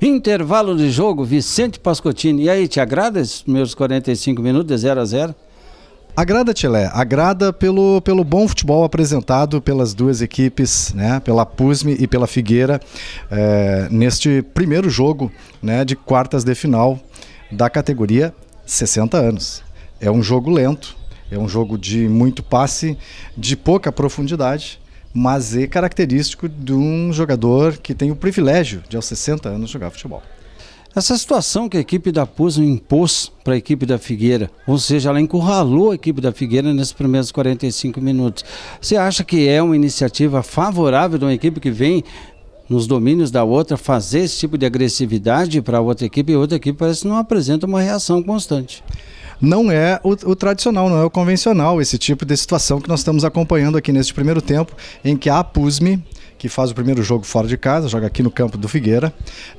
Intervalo de jogo, Vicente Pascotini. E aí, te agrada esses primeiros 45 minutos de 0 a 0? Agrada, Tilé. Agrada pelo, pelo bom futebol apresentado pelas duas equipes, né? pela Pusme e pela Figueira, é, neste primeiro jogo né, de quartas de final da categoria 60 anos. É um jogo lento, é um jogo de muito passe, de pouca profundidade, mas é característico de um jogador que tem o privilégio de aos 60 anos jogar futebol. Essa situação que a equipe da Pusa impôs para a equipe da Figueira, ou seja, ela encurralou a equipe da Figueira nesses primeiros 45 minutos. Você acha que é uma iniciativa favorável de uma equipe que vem nos domínios da outra fazer esse tipo de agressividade para a outra equipe e a outra equipe parece que não apresenta uma reação constante? não é o, o, tradicional, não é o convencional, esse tipo de situação que nós estamos acompanhando aqui neste primeiro tempo, em que a PUSME que faz o primeiro jogo fora de casa, joga aqui no campo do Figueira,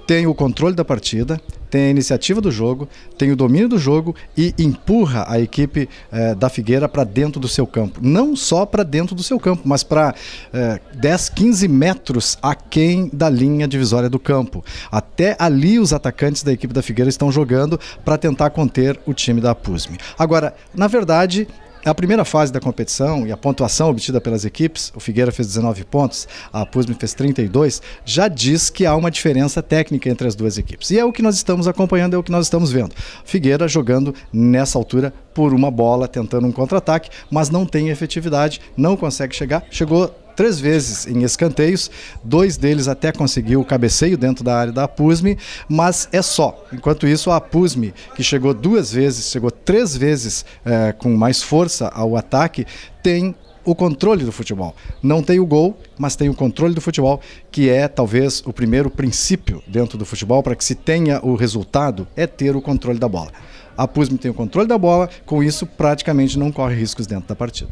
tem o controle da partida, tem a iniciativa do jogo, tem o domínio do jogo e empurra a equipe eh, da Figueira para dentro do seu campo. Não só para dentro do seu campo, mas para eh, 10, 15 metros aquém da linha divisória do campo. Até ali os atacantes da equipe da Figueira estão jogando para tentar conter o time da Pusme. Agora, na verdade, na é primeira fase da competição e a pontuação obtida pelas equipes, o Figueira fez 19 pontos, a PUSM fez 32, já diz que há uma diferença técnica entre as duas equipes. E é o que nós estamos acompanhando, é o que nós estamos vendo. Figueira jogando nessa altura por uma bola, tentando um contra-ataque, mas não tem efetividade, não consegue chegar. Chegou três vezes em escanteios, dois deles até conseguiu o cabeceio dentro da área da PUSME, mas é só. Enquanto isso, a PUSME, que chegou duas vezes, chegou três vezes é, com mais força ao ataque, tem o controle do futebol. Não tem o gol, mas tem o controle do futebol, que é talvez o primeiro princípio dentro do futebol para que se tenha o resultado, é ter o controle da bola. A Pusme tem o controle da bola, com isso praticamente não corre riscos dentro da partida.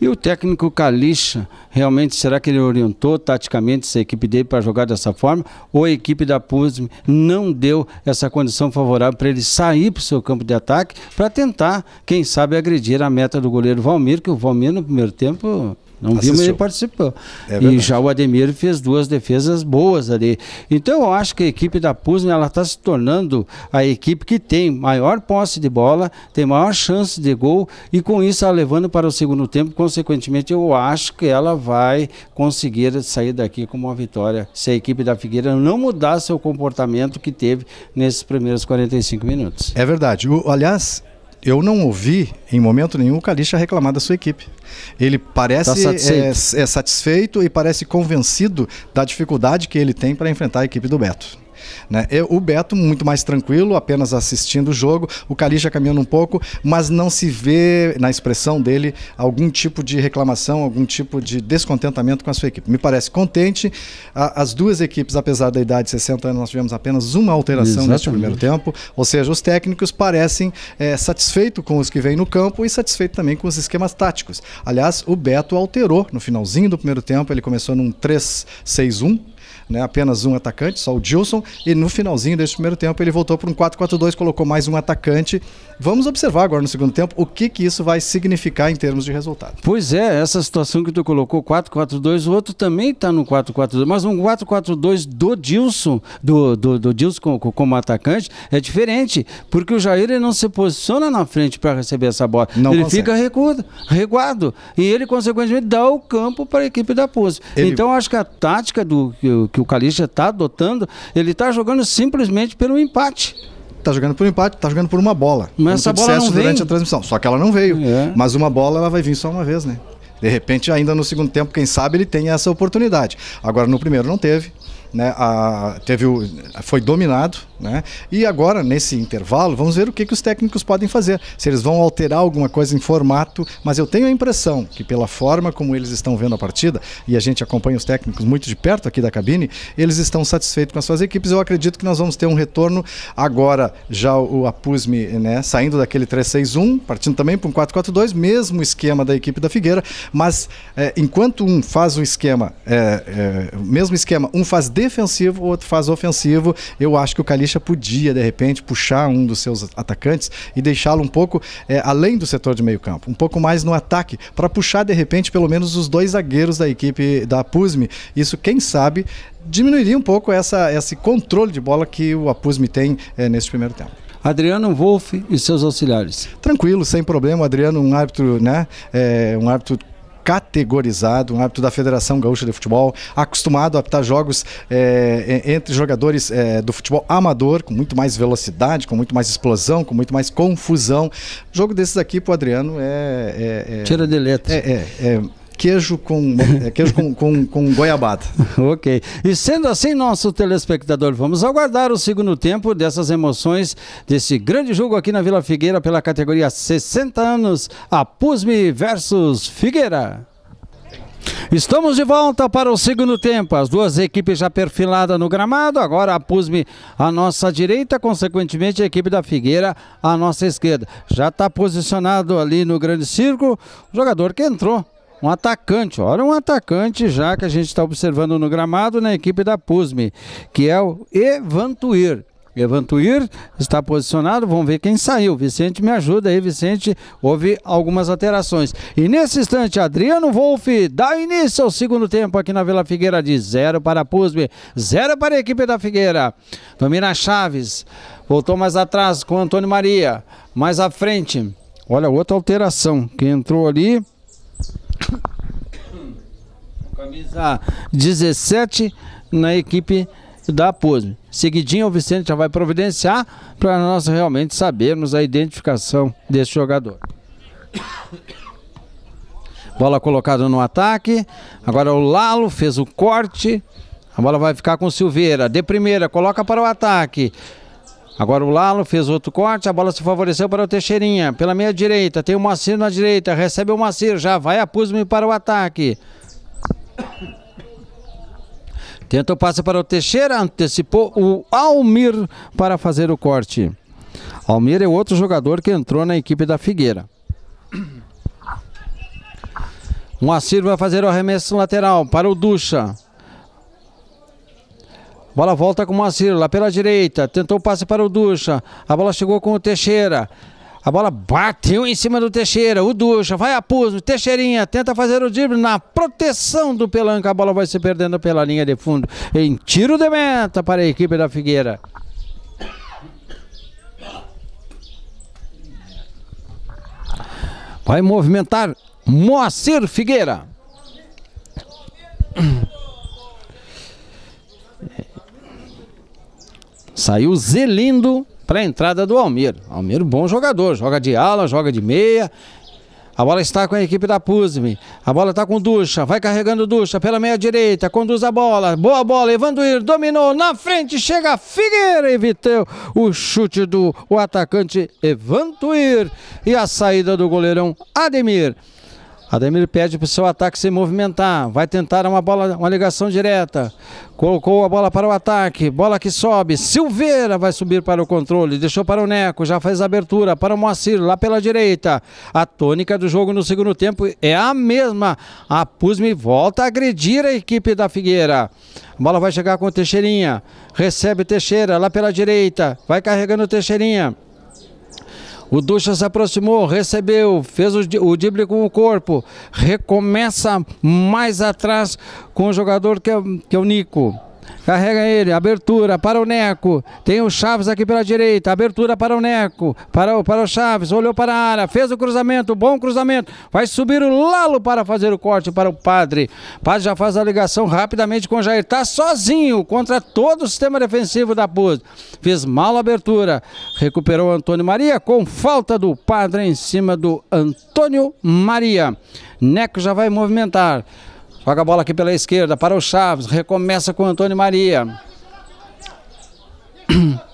E o técnico Calixa, realmente, será que ele orientou taticamente essa equipe dele para jogar dessa forma? Ou a equipe da PUSM não deu essa condição favorável para ele sair para o seu campo de ataque para tentar, quem sabe, agredir a meta do goleiro Valmir, que o Valmir no primeiro tempo não Assistiu. vimos ele participou É e já o Ademir fez duas defesas boas ali. Então eu acho que a equipe da Pusne ela está se tornando a equipe que tem maior posse de bola, tem maior chance de gol e com isso a levando para o segundo tempo. Consequentemente eu acho que ela vai conseguir sair daqui com uma vitória se a equipe da Figueira não mudar seu comportamento que teve nesses primeiros 45 minutos. É verdade. O, aliás eu não ouvi em momento nenhum o Calixa reclamar da sua equipe. Ele parece tá satisfeito. É, é satisfeito e parece convencido da dificuldade que ele tem para enfrentar a equipe do Beto. Né? Eu, o Beto, muito mais tranquilo, apenas assistindo o jogo, o Cali já caminhando um pouco, mas não se vê na expressão dele algum tipo de reclamação, algum tipo de descontentamento com a sua equipe. Me parece contente. A, as duas equipes, apesar da idade de 60 anos, nós tivemos apenas uma alteração Exatamente. neste primeiro tempo, ou seja, os técnicos parecem é, satisfeitos com os que vêm no campo e satisfeitos também com os esquemas táticos. Aliás, o Beto alterou no finalzinho do primeiro tempo, ele começou num 3-6-1, né, apenas um atacante, só o Gilson, e no finalzinho desse primeiro tempo ele voltou para um 4-4-2, colocou mais um atacante. Vamos observar agora no segundo tempo o que, que isso vai significar em termos de resultado. Pois é, essa situação que tu colocou, 4-4-2, o outro também está no 4-4-2, mas um 4-4-2 do Gilson, do, do, do Gilson como, como, atacante, é diferente, porque o Jair ele não se posiciona na frente para receber essa bola, não ele consegue. fica recuado, recuado, e ele consequentemente dá o campo para a equipe da Pouso. Ele... Então acho que a tática do que o Calixto está adotando, ele está jogando simplesmente pelo empate Está jogando por empate, está jogando por uma bola. Mas essa bola não durante vem. a transmissão. Só que ela não veio. É. Mas uma bola ela vai vir só uma vez, né? De repente, ainda no segundo tempo, quem sabe ele tem essa oportunidade. Agora no primeiro não teve né, a, teve o, foi dominado, né? E agora nesse intervalo vamos ver o que, que os técnicos podem fazer. Se eles vão alterar alguma coisa em formato, mas eu tenho a impressão que pela forma como eles estão vendo a partida e a gente acompanha os técnicos muito de perto aqui da cabine, eles estão satisfeitos com as suas equipes. Eu acredito que nós vamos ter um retorno agora já o Apusme, né, saindo daquele 3-6-1, partindo também para um 4-4-2, mesmo esquema da equipe da Figueira, mas é, enquanto um faz o esquema, é, é, mesmo esquema, um faz de defensivo, o outro faz ofensivo. Eu acho que o Calixa podia, de repente, puxar um dos seus atacantes e deixá-lo um pouco é, além do setor de meio campo, um pouco mais no ataque, para puxar, de repente, pelo menos os dois zagueiros da equipe da PUSME. Isso, quem sabe, diminuiria um pouco essa, esse controle de bola que o Apusme tem é, nesse primeiro tempo. Adriano Wolff e seus auxiliares. Tranquilo, sem problema. Adriano, um árbitro, né? É, um árbitro categorizado, um árbitro da Federação Gaúcha de Futebol, acostumado a apitar jogos é, é, entre jogadores é, do futebol amador, com muito mais velocidade, com muito mais explosão, com muito mais confusão. jogo desses aqui pro Adriano é. é, é Tira de letra. é, é queijo com, é, queijo com, com, com goiabada. ok. E sendo assim, nosso telespectador, vamos aguardar o segundo tempo dessas emoções desse grande jogo aqui na Vila Figueira pela categoria 60 anos, a Pusme versus Figueira. Estamos de volta para o segundo tempo. As duas equipes já perfiladas no gramado. Agora a Pusme à nossa direita, consequentemente a equipe da Figueira à nossa esquerda. Já está posicionado ali no grande círculo o jogador que entrou um atacante, olha um atacante já que a gente está observando no gramado na equipe da PUSME, que é o Evantuir. Evantuir está posicionado, vamos ver quem saiu. Vicente me ajuda aí, Vicente. Houve algumas alterações. E nesse instante, Adriano Wolff dá início ao segundo tempo aqui na Vila Figueira de zero para a Pusme zero para a equipe da Figueira. Domina Chaves, voltou mais atrás com Antônio Maria, mais à frente. Olha, outra alteração que entrou ali Camisa 17 na equipe da POSME. Seguidinho, o Vicente já vai providenciar para nós realmente sabermos a identificação desse jogador. Bola colocada no ataque. Agora o Lalo fez o corte. A bola vai ficar com o Silveira. De primeira, coloca para o ataque. Agora o Lalo fez outro corte, a bola se favoreceu para o Teixeirinha. Pela meia direita, tem o Macir na direita, recebe o Macir, já vai a Pusme para o ataque. Tentou passe para o Teixeira, antecipou o Almir para fazer o corte. Almir é outro jogador que entrou na equipe da Figueira. Moacir vai fazer o arremesso lateral para o Ducha. Bola volta com o Moacir lá pela direita. Tentou o passe para o Ducha. A bola chegou com o Teixeira. A bola bateu em cima do Teixeira. O Ducha vai a Puso. Teixeirinha tenta fazer o drible na proteção do Pelanca. A bola vai se perdendo pela linha de fundo. Em tiro de meta para a equipe da Figueira. Vai movimentar Moacir Figueira. Saiu Zelindo para a entrada do Almir. Almir, bom jogador, joga de ala, joga de meia. A bola está com a equipe da PUSM. A bola está com Ducha. Vai carregando Ducha pela meia direita. Conduz a bola. Boa bola. Evanduir dominou. Na frente chega Figueira. Evitou o chute do o atacante Evanduir. E a saída do goleirão Ademir. Ademir pede para o seu ataque se movimentar. Vai tentar uma bola, uma ligação direta. Colocou a bola para o ataque. Bola que sobe. Silveira vai subir para o controle. Deixou para o Neco. Já faz a abertura para o Moacir lá pela direita. A tônica do jogo no segundo tempo é a mesma. A Pusme volta a agredir a equipe da Figueira. A bola vai chegar com o Teixeirinha. Recebe Teixeira lá pela direita. Vai carregando o Teixeirinha. O Ducha se aproximou, recebeu, fez o, o drible com o corpo, recomeça mais atrás com o jogador que é, que é o Nico. Carrega ele, abertura para o Neco. Tem o Chaves aqui pela direita, abertura para o Neco, para o, para o Chaves, olhou para a área, fez o cruzamento, bom cruzamento. Vai subir o Lalo para fazer o corte para o Padre. Padre já faz a ligação rapidamente com o Jair. Tá sozinho contra todo o sistema defensivo da PUS. Fez mal a abertura, recuperou o Antônio Maria com falta do Padre em cima do Antônio Maria. Neco já vai movimentar. Joga a bola aqui pela esquerda para o Chaves. Recomeça com o Antônio Maria.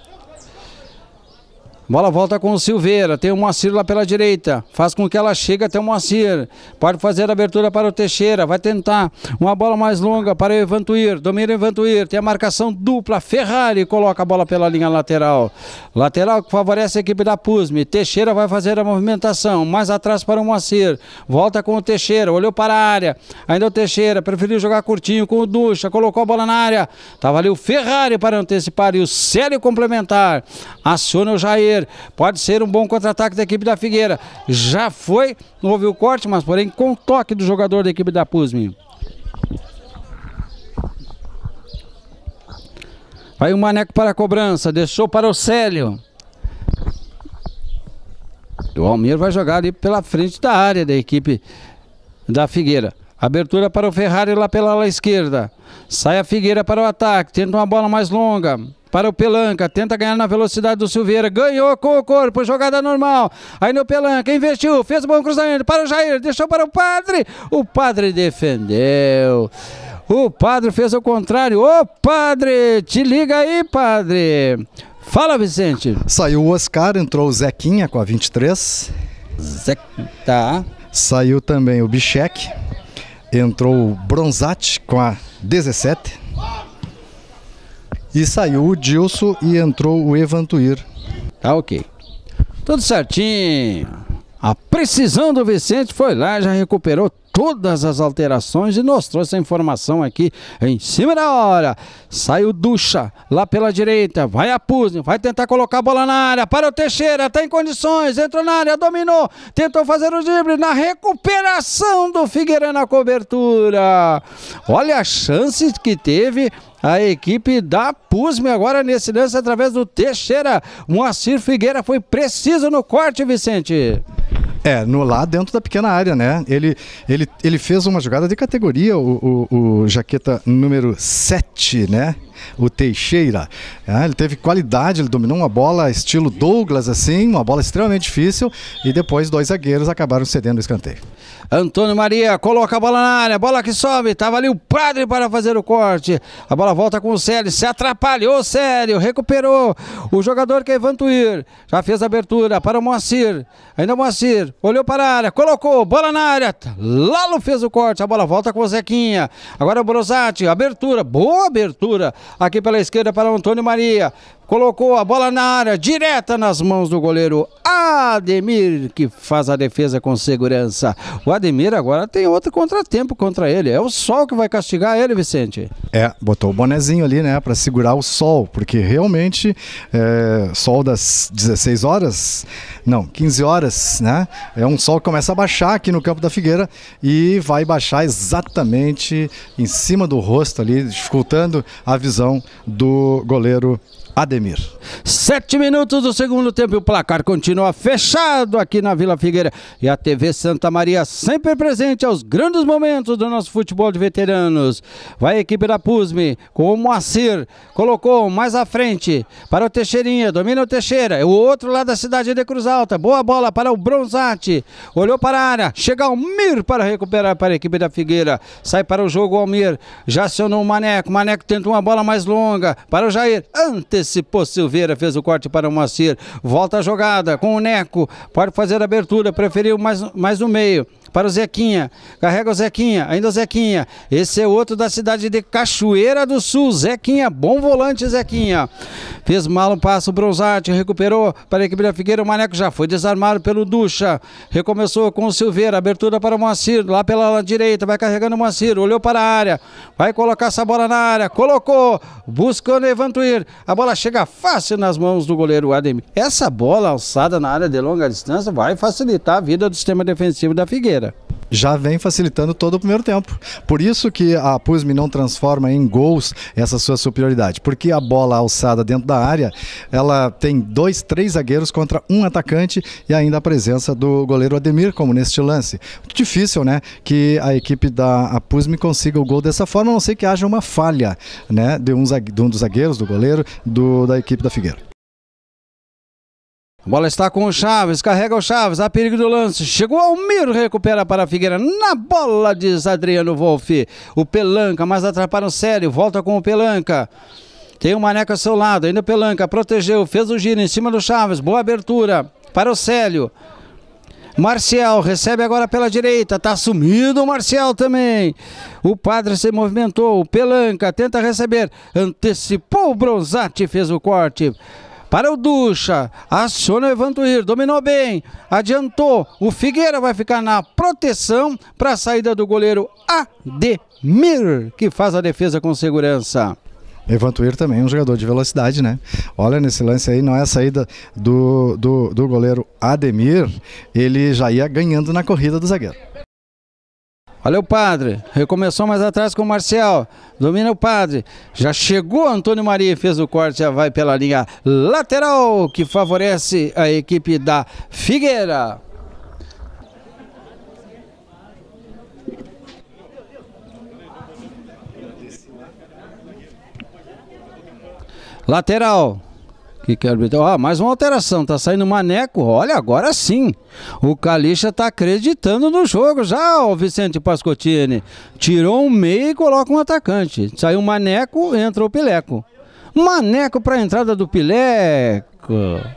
Bola volta com o Silveira. Tem o Moacir lá pela direita. Faz com que ela chegue até o Moacir. Pode fazer a abertura para o Teixeira. Vai tentar. Uma bola mais longa para o Evantuir. Domina o Evantuir. Tem a marcação dupla. Ferrari coloca a bola pela linha lateral. Lateral que favorece a equipe da Pusme. Teixeira vai fazer a movimentação. Mais atrás para o Moacir. Volta com o Teixeira. Olhou para a área. Ainda o Teixeira. Preferiu jogar curtinho com o Ducha. Colocou a bola na área. Tava ali o Ferrari para antecipar. E o Célio complementar. Aciona o Jair. Figueira. Pode ser um bom contra-ataque da equipe da Figueira. Já foi, não houve o corte, mas porém com o toque do jogador da equipe da Pusmi. Vai o Maneco para a cobrança, deixou para o Célio. O Almir vai jogar ali pela frente da área da equipe da Figueira. Abertura para o Ferrari lá pela ala esquerda. Sai a Figueira para o ataque. Tenta uma bola mais longa para o Pelanca, tenta ganhar na velocidade do Silveira, ganhou com o corpo, jogada normal, aí no Pelanca, investiu, fez um bom cruzamento para o Jair, deixou para o Padre, o Padre defendeu. O padre fez o contrário. Ô, padre, te liga aí, padre. Fala, Vicente. Saiu o Oscar, entrou o Zequinha com a 23. Ze Tá. Saiu também o Bichek. Entrou o Bronzati com a 17. E saiu o Dilso e entrou o Evantuir. Tá ok. Tudo certinho. A precisão do Vicente foi lá, já recuperou todas as alterações e nos trouxe a informação aqui em cima da hora. Saiu Ducha lá pela direita, vai a Pusne, vai tentar colocar a bola na área, para o Teixeira, está em condições, entrou na área, dominou, tentou fazer o drible na recuperação do Figueiredo na cobertura. Olha a chance que teve a equipe da PUSM agora nesse lance através do Teixeira. Moacir Figueira foi preciso no corte, Vicente. É, no lá dentro da pequena área, né? Ele, ele, ele fez uma jogada de categoria, o, o, o jaqueta número 7, né? o Teixeira. É, ele teve qualidade, ele dominou uma bola estilo Douglas, assim, uma bola extremamente difícil, e depois dois zagueiros acabaram cedendo o escanteio. Antônio Maria coloca a bola na área, bola que sobe, tava ali o padre para fazer o corte. A bola volta com o Célio, se atrapalhou, Célio, recuperou. O jogador que é Ivan Tuir, já fez a abertura para o Moacir. Ainda o Moacir, olhou para a área, colocou, bola na área. Lalo fez o corte, a bola volta com o Zequinha. Agora o Brosati, abertura, boa abertura aqui pela esquerda para Antônio Maria colocou a bola na área, direta nas mãos do goleiro Ademir, que faz a defesa com segurança. O Ademir agora tem outro contratempo contra ele. É o sol que vai castigar ele, Vicente. É, botou o bonezinho ali, né, para segurar o sol, porque realmente é, sol das 16 horas, não, 15 horas, né? É um sol que começa a baixar aqui no campo da Figueira e vai baixar exatamente em cima do rosto ali, dificultando a visão do goleiro Ademir. Sete minutos do segundo tempo e o placar continua fechado aqui na Vila Figueira. E a TV Santa Maria sempre presente aos grandes momentos do nosso futebol de veteranos. Vai a equipe da Pusme com o Moacir. Colocou mais à frente para o Teixeirinha. Domina o Teixeira. É o outro lado da cidade de Cruz Alta. Boa bola para o Bronzati. Olhou para a área. Chega o Mir para recuperar para a equipe da Figueira. Sai para o jogo o Almir. Já acionou o Maneco. O Maneco tenta uma bola mais longa para o Jair. Antes Pô, Silveira, fez o corte para o Moacir. Volta a jogada com o Neco. Pode fazer a abertura, preferiu mais, mais no meio para o Zequinha. Carrega o Zequinha, ainda o Zequinha. Esse é outro da cidade de Cachoeira do Sul. Zequinha, bom volante, Zequinha. Fez mal um passo, Bronzati recuperou para a equipe da Figueira. O Maneco já foi desarmado pelo Ducha. Recomeçou com o Silveira, abertura para o Moacir, lá pela direita, vai carregando o Moacir, olhou para a área, vai colocar essa bola na área, colocou, buscando Evantuir. A bola chega fácil nas mãos do goleiro Ademir. Essa bola alçada na área de longa distância vai facilitar a vida do sistema defensivo da Figueira já vem facilitando todo o primeiro tempo. Por isso que a Pusmi não transforma em gols essa sua superioridade, porque a bola alçada dentro da área, ela tem dois, três zagueiros contra um atacante e ainda a presença do goleiro Ademir, como neste lance. Difícil, né, que a equipe da Pusmi consiga o gol dessa forma, a não ser que haja uma falha, né, de um, de um dos zagueiros, do goleiro, do, da equipe da Figueira. A bola está com o Chaves, carrega o Chaves, há perigo do lance. Chegou Almiro, recupera para a Figueira. Na bola diz Adriano Wolff. O Pelanca, mas atrapalha o Sério, volta com o Pelanca. Tem o Maneco ao seu lado, ainda o Pelanca, protegeu, fez o giro em cima do Chaves, boa abertura para o Célio. Marcial recebe agora pela direita, Está sumido o Marcial também. O Padre se movimentou, o Pelanca tenta receber, antecipou o Bronzatti, fez o corte para o Ducha, aciona o Evandro dominou bem, adiantou, o Figueira vai ficar na proteção para a saída do goleiro Ademir, que faz a defesa com segurança. Evantuir também é um jogador de velocidade, né? Olha nesse lance aí, não é a saída do, do, do goleiro Ademir, ele já ia ganhando na corrida do zagueiro. Olha o padre. Recomeçou mais atrás com o Marcial. Domina o padre. Já chegou Antônio Maria fez o corte. Já vai pela linha lateral que favorece a equipe da Figueira. Lateral. Que quer arbitrar. Ah, mais uma alteração, tá saindo Maneco. Olha, agora sim. O Calixa tá acreditando no jogo já, o Vicente Pascotini. Tirou um meio e coloca um atacante. Saiu Maneco, entra o Pileco. Maneco para a entrada do Pileco.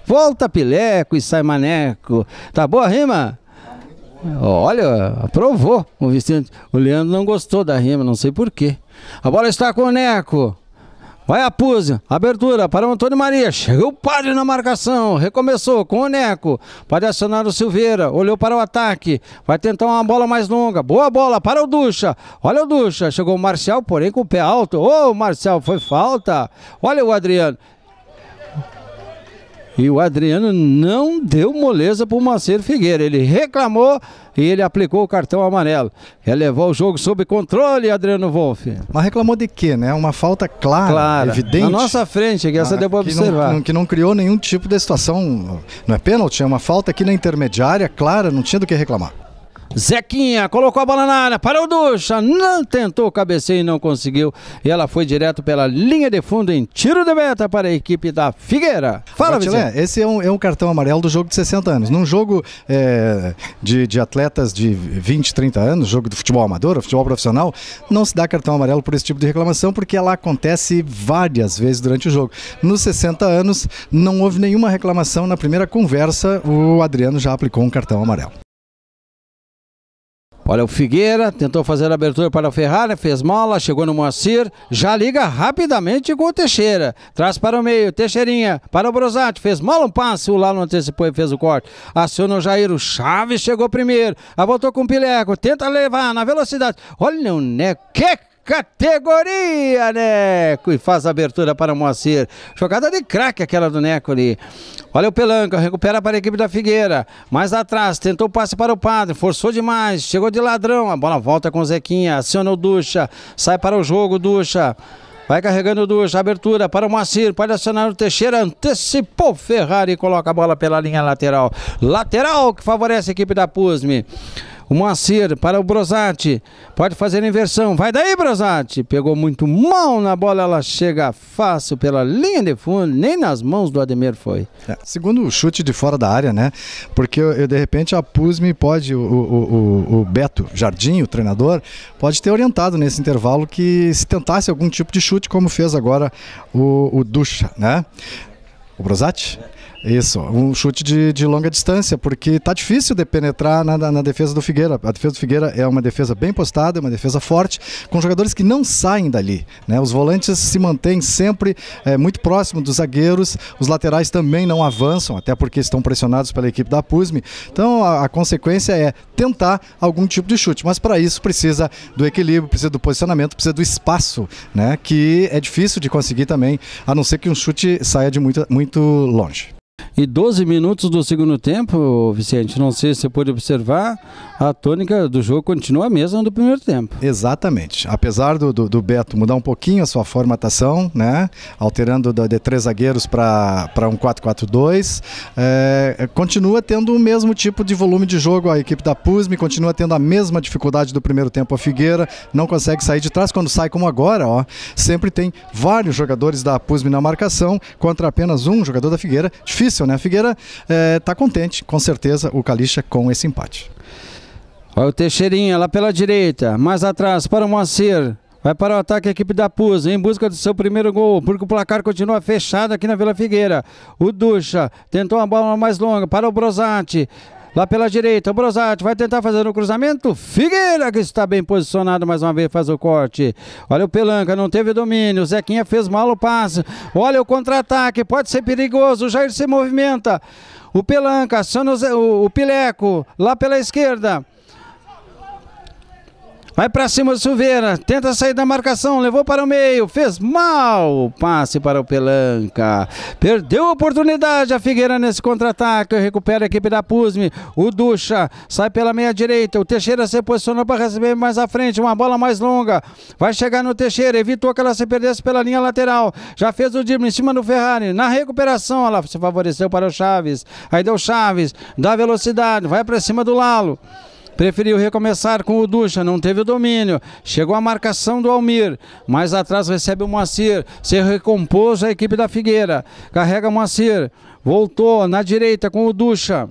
Volta Pileco e sai Maneco. Tá boa a rima? Olha, aprovou o Vicente. O Leandro não gostou da rima, não sei porquê. A bola está com o Neco. Vai a Puse, abertura para o Antônio Maria. Chegou o padre na marcação, recomeçou com o Neco. Pode acionar o Silveira, olhou para o ataque, vai tentar uma bola mais longa. Boa bola para o Ducha. Olha o Ducha, chegou o Marcial, porém com o pé alto. Ô, oh, Marcial, foi falta. Olha o Adriano. E o Adriano não deu moleza para o Macedo Figueira. Ele reclamou e ele aplicou o cartão amarelo. Quer levar o jogo sob controle, Adriano Wolff. Mas reclamou de quê, né? Uma falta clara, clara. evidente. Na nossa frente, que essa ah, deu para observar. não, que não criou nenhum tipo de situação. Não é pênalti, é uma falta aqui na intermediária, clara, não tinha do que reclamar. Zequinha colocou a bola na área, parou Ducha, não tentou cabeceio e não conseguiu. E ela foi direto pela linha de fundo em tiro de meta para a equipe da Figueira. Fala, Vitinho. Esse é um, é um, cartão amarelo do jogo de 60 anos. Num jogo é, de, de, atletas de 20, 30 anos, jogo de futebol amador, futebol profissional, não se dá cartão amarelo por esse tipo de reclamação, porque ela acontece várias vezes durante o jogo. Nos 60 anos, não houve nenhuma reclamação. Na primeira conversa, o Adriano já aplicou um cartão amarelo. Olha o Figueira, tentou fazer a abertura para o Ferrari, fez mola, chegou no Moacir, já liga rapidamente com o Teixeira. Traz para o meio, Teixeirinha, para o Brosati, fez mola um passe, o Lalo antecipou e fez o corte. Aciona o Jair, o Chaves chegou primeiro, a voltou com o Pileco, tenta levar na velocidade. Olha o Neco, né? que categoria, Neco. E faz a abertura para o Moacir. Jogada de craque aquela do Neco ali. Olha o Pelanca, recupera para a equipe da Figueira. Mais atrás, tentou o passe para o Padre, forçou demais, chegou de ladrão. A bola volta com o Zequinha, aciona o Ducha, sai para o jogo, Ducha. Vai carregando o Ducha, abertura para o Moacir, pode acionar o Teixeira, antecipou Ferrari e coloca a bola pela linha lateral. Lateral que favorece a equipe da Pusme. O Moacir para o Brosati. Pode fazer a inversão. Vai daí, Brosati. Pegou muito mal na bola. Ela chega fácil pela linha de fundo. Nem nas mãos do Ademir foi. É, segundo o chute de fora da área, né? Porque eu, eu de repente a Pusme pode, o, o, o, o Beto Jardim, o treinador, pode ter orientado nesse intervalo que se tentasse algum tipo de chute, como fez agora o, o Ducha, né? O Brosati? É. Isso, um chute de, de longa distância, porque tá difícil de penetrar na, na, na, defesa do Figueira. A defesa do Figueira é uma defesa bem postada, é uma defesa forte, com jogadores que não saem dali. Né? Os volantes se mantêm sempre é, muito próximo dos zagueiros, os laterais também não avançam, até porque estão pressionados pela equipe da PUSME. Então a, a consequência é tentar algum tipo de chute, mas para isso precisa do equilíbrio, precisa do posicionamento, precisa do espaço, né? que é difícil de conseguir também, a não ser que um chute saia de muito, muito longe e 12 minutos do segundo tempo, Vicente, não sei se você pôde observar, a tônica do jogo continua a mesma do primeiro tempo. Exatamente. Apesar do, do, do Beto mudar um pouquinho a sua formatação, né? alterando de três zagueiros para um 4-4-2, é, eh, continua tendo o mesmo tipo de volume de jogo. A equipe da PUSME continua tendo a mesma dificuldade do primeiro tempo. A Figueira não consegue sair de trás. Quando sai, como agora, ó, sempre tem vários jogadores da PUSME na marcação contra apenas um jogador da Figueira. Difícil difícil, né? A Figueira está eh, é, contente, com certeza, o Calixa com esse empate. Olha o Teixeirinha lá pela direita, mais atrás para o Moacir. Vai para o ataque a equipe da Pusa em busca do seu primeiro gol, porque o placar continua fechado aqui na Vila Figueira. O Ducha tentou uma bola mais longa para o Brosati. Lá pela direita, Brosati vai tentar fazer o cruzamento. Figueira, que está bem posicionado mais uma vez, faz o corte. Olha o Pelanca, não teve domínio. Zequinha fez mal o passe. Olha o contra-ataque, pode ser perigoso. O Jair se movimenta. O Pelanca, o, o Pileco, lá pela esquerda. Vai para cima do Silveira, tenta sair da marcação, levou para o meio, fez mal, passe para o Pelanca. Perdeu a oportunidade a Figueira nesse contra-ataque, recupera a equipe da Pusme. O Ducha sai pela meia direita, o Teixeira se posicionou para receber mais à frente, uma bola mais longa. Vai chegar no Teixeira, evitou que ela se perdesse pela linha lateral. Já fez o drible em cima do Ferrari, na recuperação ela se favoreceu para o Chaves. Aí deu Chaves, dá velocidade, vai para cima do Lalo. Preferiu recomeçar com o Ducha, não teve o domínio. Chegou a marcação do Almir. Mais atrás recebe o Moacir. Se recompôs a equipe da Figueira. Carrega o Moacir. Voltou na direita com o Ducha.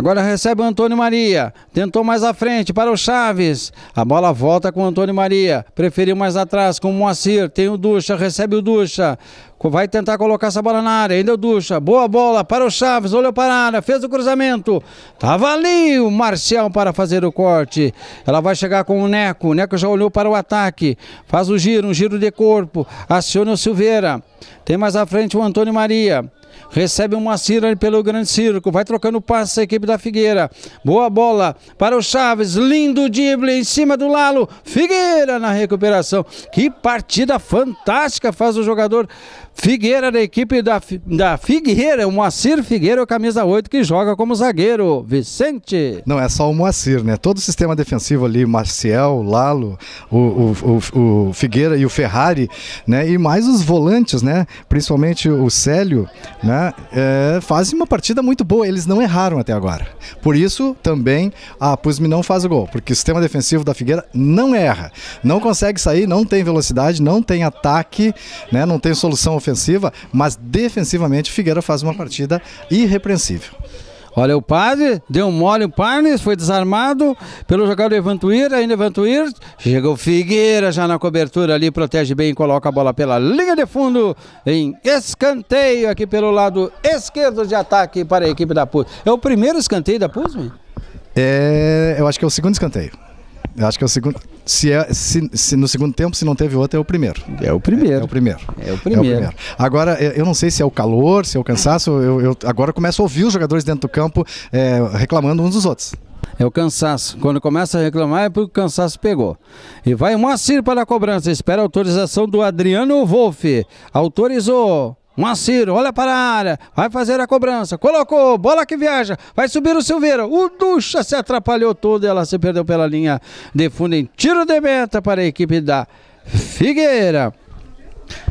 Agora recebe o Antônio Maria. Tentou mais à frente para o Chaves. A bola volta com o Antônio Maria. Preferiu mais atrás com o Moacir. Tem o Ducha, recebe o Ducha. Vai tentar colocar essa bola na área. Ainda é o Ducha. Boa bola para o Chaves. Olhou para a área. Fez o cruzamento. Tava ali o Marcial para fazer o corte. Ela vai chegar com o Neco. O Neco já olhou para o ataque. Faz o giro, um giro de corpo. Aciona o Silveira. Tem mais à frente o Antônio Maria. Recebe o Moacir ali pelo grande circo. Vai trocando passe a equipe da Figueira. Boa bola para o Chaves. Lindo drible em cima do Lalo. Figueira na recuperação. Que partida fantástica faz o jogador Figueira, da equipe da, da Figueira, o Moacir Figueira, o camisa 8, que joga como zagueiro. Vicente. Não, é só o Moacir, né? Todo o sistema defensivo ali, Marcial, Lalo, o, o, o, o Figueira e o Ferrari, né? E mais os volantes, né? Principalmente o Célio, né? É, fazem uma partida muito boa. Eles não erraram até agora. Por isso, também, a Pusmi não faz o gol, porque o sistema defensivo da Figueira não erra. Não consegue sair, não tem velocidade, não tem ataque, né? Não tem solução ofensiva ofensiva, mas defensivamente Figueira faz uma partida irrepreensível. Olha o padre, deu um mole o Parnes, foi desarmado pelo jogador Evantuir, ainda Evantuir, chegou Figueira já na cobertura ali, protege bem e coloca a bola pela linha de fundo em escanteio aqui pelo lado esquerdo de ataque para a equipe da PUS. É o primeiro escanteio da PUS, É, eu acho que é o segundo escanteio. Eu acho que é o segundo. Se, é, se, se, no segundo tempo, se não teve outro, é o primeiro. É o primeiro. É, é o primeiro. É o primeiro. É o primeiro. Agora, é, eu não sei se é o calor, se é o cansaço. Eu, eu agora começo a ouvir os jogadores dentro do campo é, reclamando uns dos outros. É o cansaço. Quando começa a reclamar é porque o cansaço pegou. E vai o Moacir para a cobrança. Espera a autorização do Adriano Wolff. Autorizou. Manciro, olha para a área, vai fazer a cobrança, colocou, bola que viaja, vai subir o Silveira, o Ducha se atrapalhou todo, ela se perdeu pela linha de fundo em tiro de meta para a equipe da Figueira.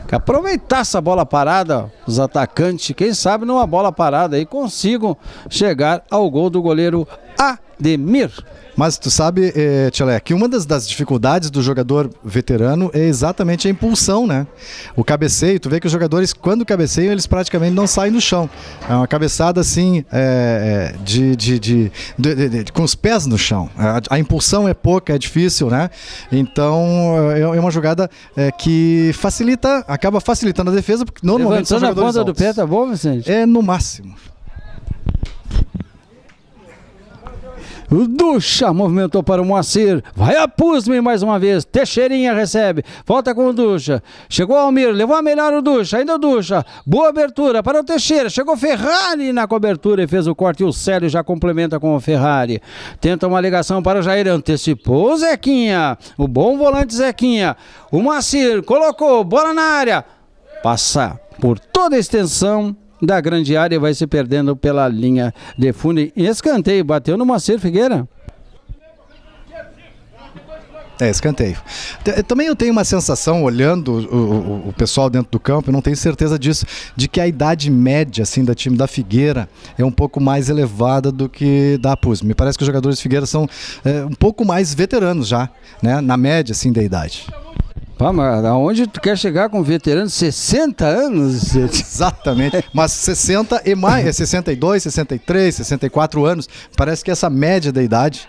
Que aproveitar essa bola parada, os atacantes, quem sabe numa bola parada aí consigam chegar ao gol do goleiro A. Demir. Mas tu sabe, eh, Tchelé, que uma das, das, dificuldades do jogador veterano é exatamente a impulsão, né? O cabeceio, tu vê que os jogadores, quando cabeceiam, eles praticamente não saem do chão. É uma cabeçada assim, eh, eh, de, de, de, de, com os pés no chão. A, a, impulsão é pouca, é difícil, né? Então eh, é, é, uma jogada que facilita, acaba facilitando a defesa, porque normalmente Levantando são jogadores a ponta altos. do pé, tá bom, Vicente? É no máximo. Ducha movimentou para o Moacir. Vai a Pusme mais uma vez. Teixeirinha recebe. Volta com o Ducha. Chegou o Almir. Levou a melhor o Ducha. Ainda o Ducha. Boa abertura para o Teixeira. Chegou Ferrari na cobertura e fez o corte. E o Célio já complementa com o Ferrari. Tenta uma ligação para o Jair. Antecipou o Zequinha. O bom volante Zequinha. O Moacir colocou. Bola na área. Passa por toda a extensão da grande área vai se perdendo pela linha de fundo. Escanteio, bateu no Moacir Figueira. É, escanteio. Eh, também eu tenho uma sensação, olhando o, o, o, pessoal dentro do campo, eu não tenho certeza disso, de que a idade média assim, da time da Figueira é um pouco mais elevada do que da PUS. Me parece que os jogadores de Figueira são é, um pouco mais veteranos já, né? na média assim, da idade. Pá, mas aonde tu quer chegar com um veterano de 60 anos? Exatamente, mas 60 e mais, é 62, 63, 64 anos. Parece que essa média da idade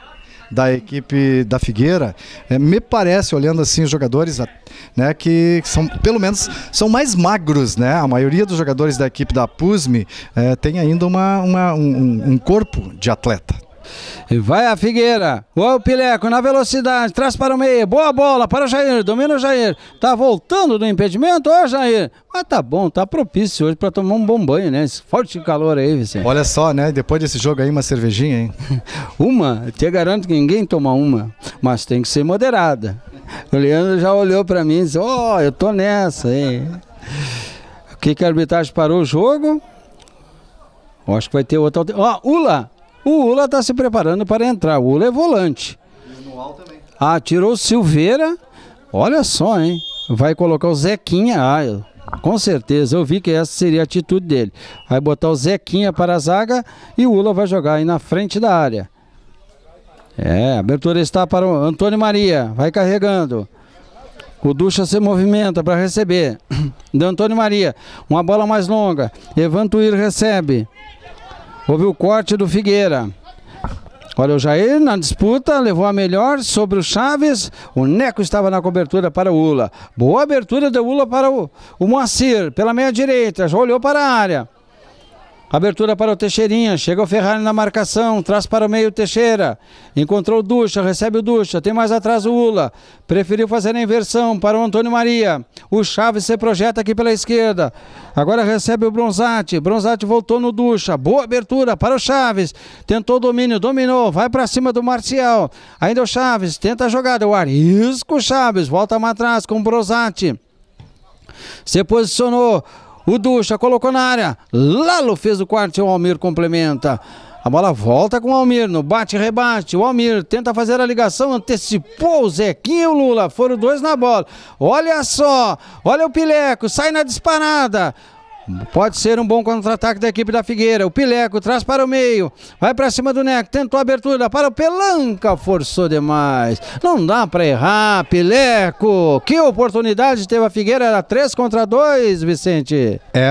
da equipe da Figueira, é, me parece, olhando assim os jogadores, né, que são, pelo menos, são mais magros, né? A maioria dos jogadores da equipe da PUSME eh, é, tem ainda uma, uma um, um corpo de atleta. Vai a Figueira. O Pileco na velocidade. Traz para o meio. Boa bola para o Jair. Domina o Jair. Tá voltando do impedimento. Ô, Jair. Mas tá bom, tá propício hoje para tomar um bom banho, né? Esse forte calor aí, Vicente. Olha só, né? Depois desse jogo aí, uma cervejinha, hein? uma? Te garanto que ninguém toma uma. Mas tem que ser moderada. O Leandro já olhou para mim e disse: Ó, oh, eu tô nessa, hein? O que, que a arbitragem parou o jogo? Eu acho que vai ter outra. Ó, oh, Ula! O Ula está se preparando para entrar. O Ula é volante. Ah, tirou o Silveira. Olha só, hein? Vai colocar o Zequinha. Ah, eu, com certeza, eu vi que essa seria a atitude dele. Vai botar o Zequinha para a zaga e o Ula vai jogar aí na frente da área. É, abertura está para o Antônio Maria. Vai carregando. O Ducha se movimenta para receber. De Antônio Maria. Uma bola mais longa. Evan Tuir recebe. Houve o corte do Figueira. Olha o Jair na disputa, levou a melhor sobre o Chaves. O Neco estava na cobertura para o Ula. Boa abertura do Ula para o, o Moacir, pela meia direita. Já olhou para a área. Abertura para o Teixeirinha, chega o Ferrari na marcação, traz para o meio Teixeira, encontrou o Ducha, recebe o Ducha, tem mais atrás o Ula, preferiu fazer a inversão para o Antônio Maria, o Chaves se projeta aqui pela esquerda, agora recebe o Bronzati, Bronzati voltou no Ducha, boa abertura para o Chaves, tentou o domínio, dominou, vai para cima do Marcial, ainda o Chaves, tenta a jogada, o Arisco Chaves, volta mais atrás com o Bronzati, se posicionou, o Ducha colocou na área. Lalo fez o quarto e o Almir complementa. A bola volta com o Almir, no bate-rebate. O Almir tenta fazer a ligação, antecipou o Zequinha e o Lula. Foram dois na bola. Olha só, olha o Pileco, sai na disparada. Pode ser um bom contra-ataque da equipe da Figueira. O Pileco traz para o meio. Vai para cima do Neco. Tentou a abertura para o Pelanca. Forçou demais. Não dá para errar, Pileco. Que oportunidade teve a Figueira. Era 3 contra 2, Vicente. É,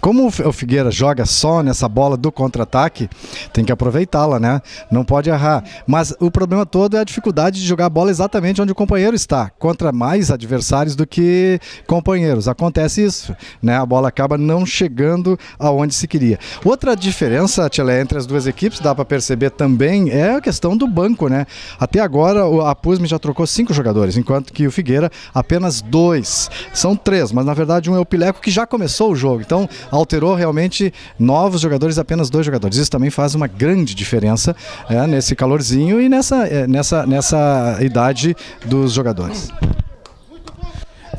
como o Figueira joga só nessa bola do contra-ataque, tem que aproveitá-la, né? Não pode errar. Mas o problema todo é a dificuldade de jogar a bola exatamente onde o companheiro está. Contra mais adversários do que companheiros. Acontece isso, né? A bola acaba não chegando aonde se queria. Outra diferença, Tchela, entre as duas equipes, dá para perceber também, é a questão do banco, né? Até agora a Pusme já trocou cinco jogadores, enquanto que o Figueira apenas dois. São três, mas na verdade um é o Pileco que já começou o jogo. Então alterou realmente novos jogadores, apenas dois jogadores. Isso também faz uma grande diferença é, nesse calorzinho e nessa, é, nessa, nessa idade dos jogadores.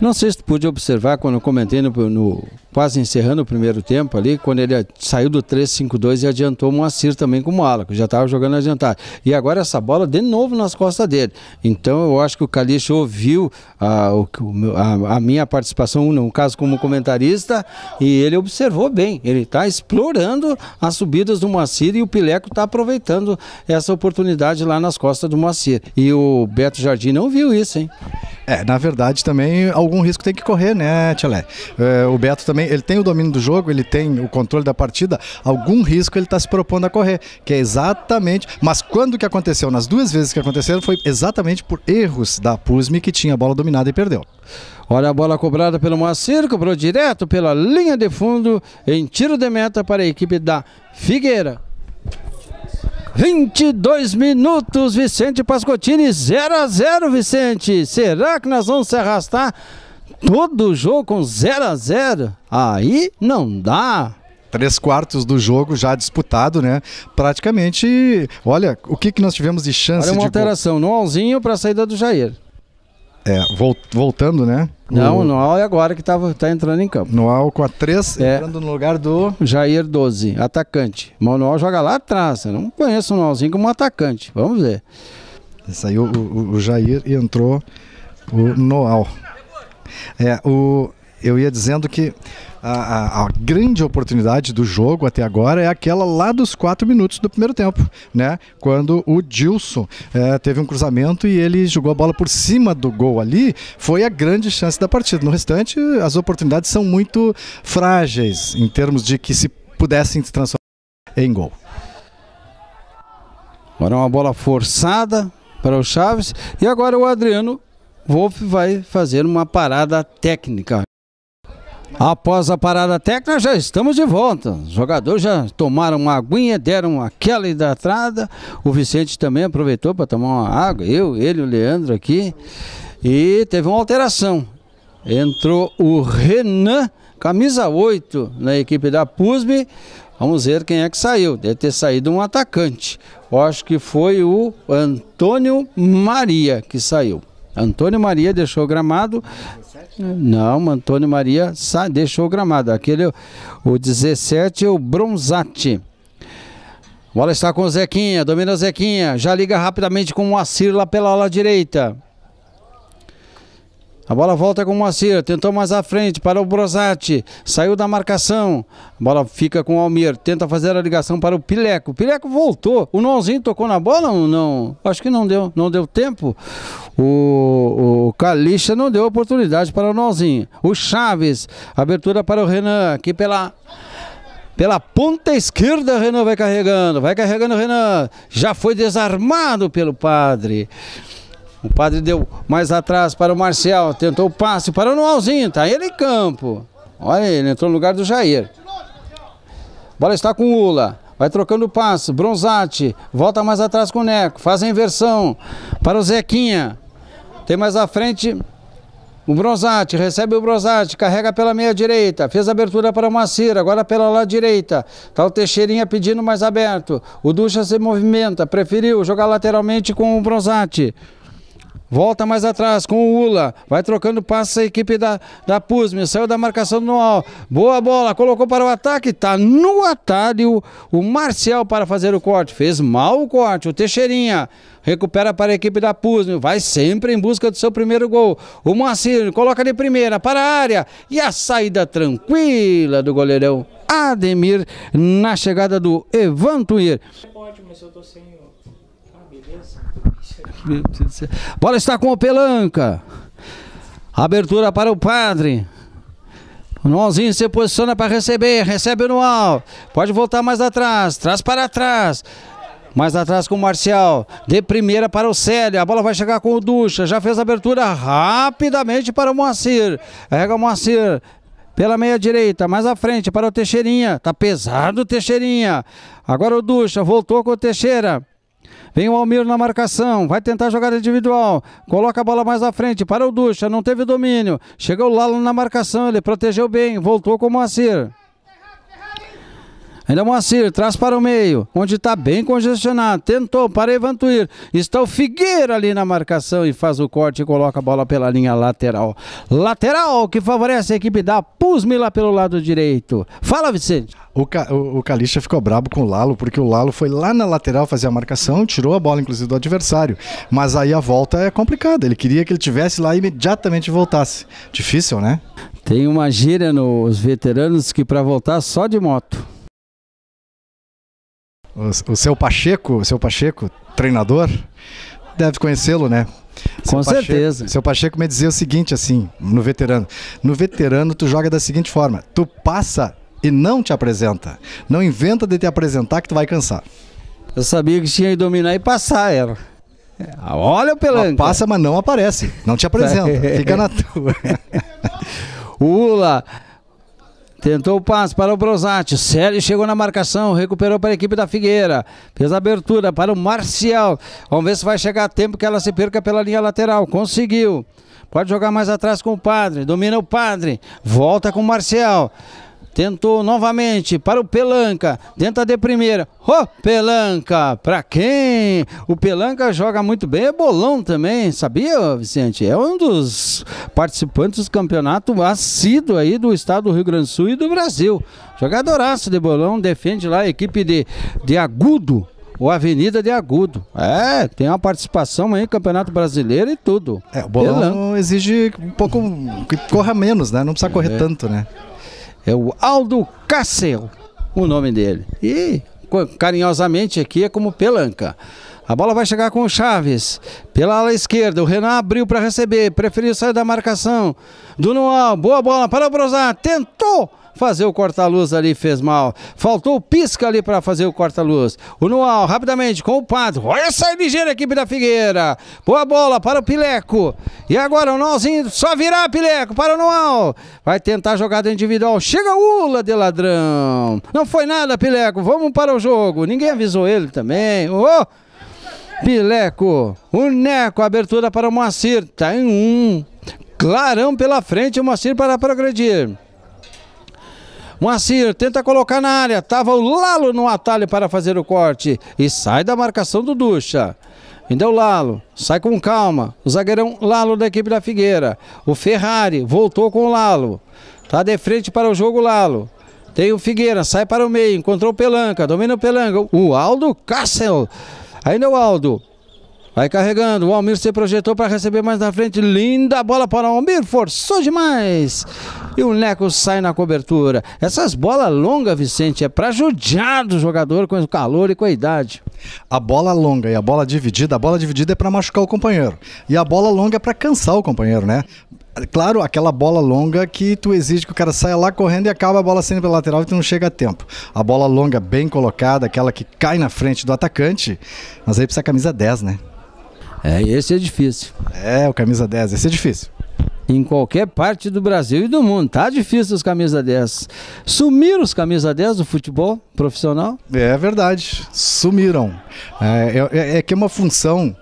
Não sei se tu pude observar quando eu comentei no, no quase encerrando o primeiro tempo ali, quando ele saiu do 3-5-2 e adiantou o Moacir também como ala, que já estava jogando adiantado. E agora essa bola de novo nas costas dele. Então eu acho que o Calixto ouviu a, a, a, minha participação, no caso como comentarista, e ele observou bem. Ele está explorando as subidas do Moacir e o Pileco está aproveitando essa oportunidade lá nas costas do Moacir. E o Beto Jardim não viu isso, hein? É, na verdade também algum risco tem que correr, né, Tchalé? É, o Beto também também, ele tem o domínio do jogo, ele tem o controle da partida, algum risco ele está se propondo a correr, que é exatamente. Mas quando que aconteceu? Nas duas vezes que aconteceram foi exatamente por erros da Pusmi que tinha a bola dominada e perdeu. Olha a bola cobrada pelo Moacir, cobrou direto pela linha de fundo em tiro de meta para a equipe da Figueira. 22 minutos, Vicente Pascotini, 0 a 0, Vicente. Será que nós vamos se arrastar Todo jogo com 0 a 0 aí não dá três quartos do jogo já disputado, né? Praticamente, olha, o que, que nós tivemos de chance olha uma de alteração no Alzinho para a saída do Jair. É, voltando, né? Não, o Noal é agora que tá, tá entrando em campo. Noal com a 3, é. entrando no lugar do... Jair 12, atacante. Mas o Noal joga lá atrás, eu não conheço o Noalzinho como atacante, vamos ver. Saiu o, o, o Jair e entrou o Noal. É, o, eu ia dizendo que a, a, a, grande oportunidade do jogo até agora é aquela lá dos quatro minutos do primeiro tempo, né? Quando o Dilson é, teve um cruzamento e ele jogou a bola por cima do gol ali, foi a grande chance da partida. No restante, as oportunidades são muito frágeis em termos de que se pudessem se transformar em gol. Agora uma bola forçada para o Chaves e agora o Adriano Wolf vai fazer uma parada técnica. Após a parada técnica, já estamos de volta. Os jogadores já tomaram uma aguinha, deram aquela hidratada. O Vicente também aproveitou para tomar uma água. Eu, ele, o Leandro aqui. E teve uma alteração. Entrou o Renan, camisa 8, na equipe da PUSB. Vamos ver quem é que saiu. Deve ter saído um atacante. Eu acho que foi o Antônio Maria que saiu. Antônio Maria deixou o gramado. Não, Antônio Maria deixou o gramado. Aquele, o 17 é o Bronzati. Bola está com o Zequinha, domina o Zequinha. Já liga rapidamente com o Moacir lá pela ala direita. A bola volta com o Moacir, tentou mais à frente para o Brosati, saiu da marcação. A bola fica com o Almir, tenta fazer a ligação para o Pileco. O Pileco voltou, o Nonzinho tocou na bola ou não? Acho que não deu, não deu tempo. O, o Calixa não deu oportunidade para o Nozinho. O Chaves, abertura para o Renan, aqui pela pela ponta esquerda, Renan vai carregando, vai carregando Renan. Já foi desarmado pelo padre. O padre deu mais atrás para o Marcial, tentou o passe para o Noalzinho, tá ele em campo. Olha, ele entrou no lugar do Jair. Bola está com o Ula. Vai trocando o passe. Bronzati. Volta mais atrás com o Neco. Faz a inversão para o Zequinha. Tem mais à frente o Bronzati, recebe o Bronzati, carrega pela meia direita, fez abertura para o Macira agora pela lá direita. Está o Teixeirinha pedindo mais aberto. O Ducha se movimenta, preferiu jogar lateralmente com o Bronzati. Volta mais atrás com o Ula. Vai trocando passos a equipe da, da Pusme. Saiu da marcação do Noal. Boa bola. Colocou para o ataque. está no atalho o Marcial para fazer o corte. Fez mal o corte. O Teixeirinha recupera para a equipe da Pusme, vai sempre em busca do seu primeiro gol. O Moacir coloca de primeira para a área e a saída tranquila do goleirão Ademir na chegada do Evan Tuir. Ótimo, mas eu tô sem Bola está com o Pelanca. Abertura para o Padre. O se posiciona para receber. Recebe no alto. Pode voltar mais atrás. Traz para trás. Mais atrás com o Marcial. De primeira para o Célio. A bola vai chegar com o Ducha. Já fez a abertura rapidamente para o Moacir. Carrega o Moacir. Pela meia direita, mais à frente para o Teixeirinha. Tá pesado o Teixeirinha. Agora o Ducha voltou com o Teixeira. Vem o Almir na marcação, vai tentar jogar jogada individual. Coloca a bola mais à frente para o Ducha, não teve domínio. Chegou Lalo na marcação, ele protegeu bem, voltou com o Moacir. Ainda é Moacir, traz para o meio, onde está bem congestionado. Tentou para Evantuir. Está o Figueira ali na marcação e faz o corte e coloca a bola pela linha lateral. Lateral que favorece a equipe da Pusmi lá pelo lado direito. Fala, Vicente. O, Ca... o Calixa ficou brabo com o Lalo, porque o Lalo foi lá na lateral fazer a marcação, tirou a bola, inclusive, do adversário. Mas aí a volta é complicada. Ele queria que ele tivesse lá e imediatamente voltasse. Difícil, né? Tem uma gíria nos veteranos que para voltar só de moto o, o seu Pacheco, o seu Pacheco, treinador, deve conhecê-lo, né? Seu Com Pacheco, O Seu Pacheco me dizia o seguinte assim, no veterano. No veterano tu joga da seguinte forma: tu passa e não te apresenta. Não inventa de te apresentar que tu vai cansar. Eu sabia que tinha que dominar e passar era. Ah, olha o pelanca. Passa, mas não aparece. Não te apresenta. Fica na tua. Ula, Tentou o passe para o Brosati. Série chegou na marcação, recuperou para a equipe da Figueira. Fez a abertura para o Marcial. Vamos ver se vai chegar a tempo que ela se perca pela linha lateral. Conseguiu. Pode jogar mais atrás com o Padre. Domina o Padre. Volta com o Marcial. Tentou novamente para o Pelanca. Tenta de primeira. Ô, oh, Pelanca! Pra quem? O Pelanca joga muito bem. É bolão também, sabia, Vicente? É um dos participantes do campeonato assíduo aí do estado do Rio Grande do Sul e do Brasil. Jogadoraço de bolão. Defende lá a equipe de, de Agudo o Avenida de Agudo. É, tem uma participação aí, no Campeonato Brasileiro e tudo. É, o bolão exige um pouco que corra menos, né? Não precisa correr é. tanto, né? É o Aldo Cássio, o nome dele. E carinhosamente aqui é como pelanca. A bola vai chegar com o Chaves. Pela ala esquerda, o Renan abriu para receber. Preferiu sair da marcação. Dunoal, boa bola para o Brosar. Tentou! fazer o corta-luz ali fez mal. Faltou o pisca ali para fazer o corta-luz. O Noal, rapidamente, com o Pato. Olha essa ligeira, equipe da Figueira. Boa bola para o Pileco. E agora o Noalzinho, só virar, Pileco, para o Noal. Vai tentar jogada individual. Chega Ula de ladrão. Não foi nada, Pileco. Vamos para o jogo. Ninguém avisou ele também. Ô! Oh! Pileco, o Neco, abertura para o Moacir. Tá em um clarão pela frente, o Moacir para progredir. Moacir tenta colocar na área. Tava o Lalo no atalho para fazer o corte. E sai da marcação do Ducha. Ainda é o Lalo, sai com calma. O zagueirão Lalo da equipe da Figueira. O Ferrari voltou com o Lalo. Tá de frente para o jogo Lalo. Tem o Figueira, sai para o meio, encontrou o Pelanca, domina o Pelanca. O Aldo Castle. Ainda é o Aldo. Vai carregando, o Almir se projetou para receber mais na frente. Linda bola para o Almir, forçou demais e o Neco sai na cobertura. Essas bolas longas, Vicente, é para judiar do jogador com o calor e com a idade. A bola longa e a bola dividida, a bola dividida é para machucar o companheiro. E a bola longa é para cansar o companheiro, né? Claro, aquela bola longa que tu exige que o cara saia lá correndo e acaba a bola saindo pela lateral e tu não chega a tempo. A bola longa bem colocada, aquela que cai na frente do atacante, mas aí precisa camisa 10, né? É, esse é difícil. É, o camisa 10, esse é difícil em qualquer parte do Brasil e do mundo. Tá difícil os camisa 10. Sumiram os camisa 10 do futebol profissional? É verdade, sumiram. É, é, é, é que é uma função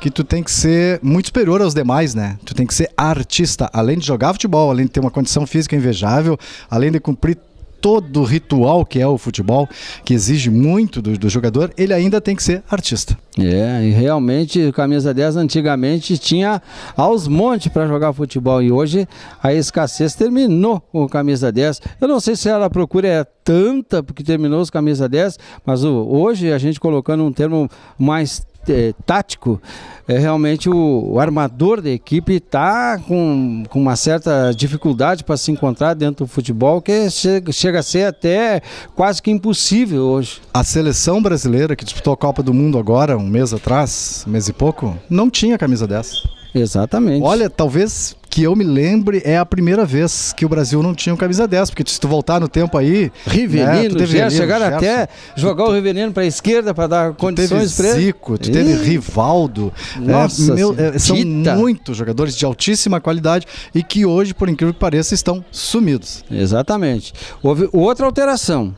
que tu tem que ser muito superior aos demais, né? Tu tem que ser artista, além de jogar futebol, além de ter uma condição física invejável, além de cumprir todo ritual que é o futebol, que exige muito do, do jogador, ele ainda tem que ser artista. É, e realmente, camisa 10 antigamente tinha aos montes para jogar futebol e hoje a escassez terminou com o camisa 10. Eu não sei se ela procura é tanta, porque terminou os camisa 10, mas o, hoje a gente colocando um termo mais é, tático, é, realmente o, o, armador da equipe está com, com uma certa dificuldade para se encontrar dentro do futebol, que chega, chega a ser até quase que impossível hoje. A seleção brasileira que disputou a Copa do Mundo agora, um mês atrás, um mês e pouco, não tinha camisa dessa. Exatamente. Olha, talvez que eu me lembre é a primeira vez que o Brasil não tinha um camisa 10, porque se tu voltar no tempo aí, Rivenino, né, Gerson, chegaram até jogar tu, o Rivenino para a esquerda para dar condições para ele. Zico, tu teve Rivaldo, é, Nossa, né, meu, é, são muitos jogadores de altíssima qualidade e que hoje, por incrível que pareça, estão sumidos. Exatamente. Houve outra alteração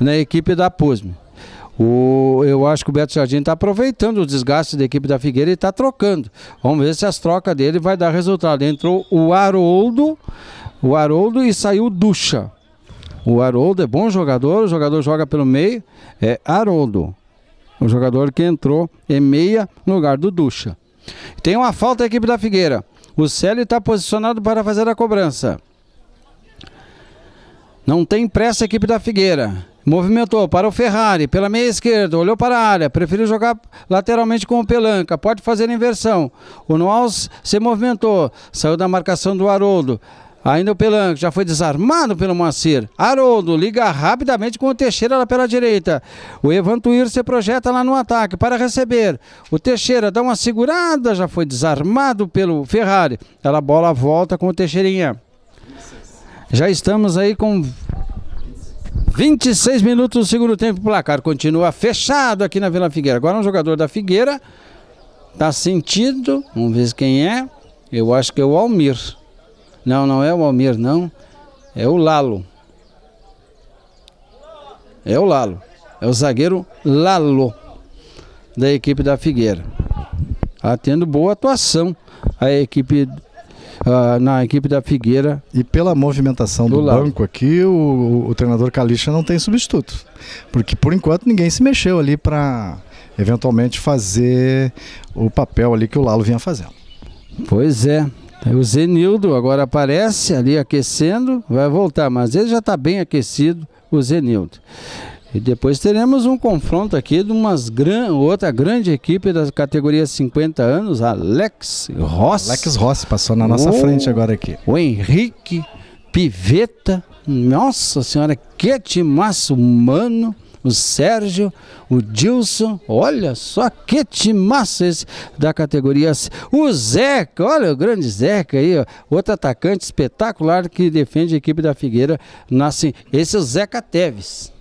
na equipe da PUSME. O, eu acho que o Beto Jardim está aproveitando o desgaste da equipe da Figueira e está trocando. Vamos ver se as trocas dele vai dar resultado. Entrou o Haroldo, o Haroldo e saiu o Ducha. O Haroldo é bom jogador, o jogador joga pelo meio, é Haroldo. O jogador que entrou é meia no lugar do Ducha. Tem uma falta da equipe da Figueira. O Célio está posicionado para fazer a cobrança. Não tem pressa a equipe da Figueira. Movimentou para o Ferrari, pela meia esquerda, olhou para a área, preferiu jogar lateralmente com o Pelanca, pode fazer inversão. O Noals se movimentou, saiu da marcação do Haroldo. Ainda o Pelanca já foi desarmado pelo Moacir. Haroldo liga rapidamente com o Teixeira lá pela direita. O Evan Tuir se projeta lá no ataque para receber. O Teixeira dá uma segurada, já foi desarmado pelo Ferrari. Ela bola volta com o Teixeirinha. Já estamos aí com 26 minutos do segundo tempo, o placar continua fechado aqui na Vila Figueira. Agora um jogador da Figueira tá sentindo, vamos ver quem é. Eu acho que é o Almir. Não, não é o Almir, não. É o Lalo. É o Lalo. É o zagueiro Lalo da equipe da Figueira. Tá tendo boa atuação a equipe uh, na equipe da Figueira. E pela movimentação do, do banco aqui, o, o, treinador Calixa não tem substituto. Porque por enquanto ninguém se mexeu ali para eventualmente fazer o papel ali que o Lalo vinha fazendo. Pois é. O Zenildo agora aparece ali aquecendo, vai voltar, mas ele já está bem aquecido, o Zenildo. E depois teremos um confronto aqui de umas gran... outra grande equipe da categoria 50 anos, Alex Rossi. Alex Rossi passou na nossa o... Oh, frente agora aqui. O Henrique Piveta. Nossa senhora, que timaço humano. O Sérgio, o Dilson, olha só que timaço esse da categoria. O Zeca, olha o grande Zeca aí, ó, outro atacante espetacular que defende a equipe da Figueira. Nasce, esse é o Zeca Teves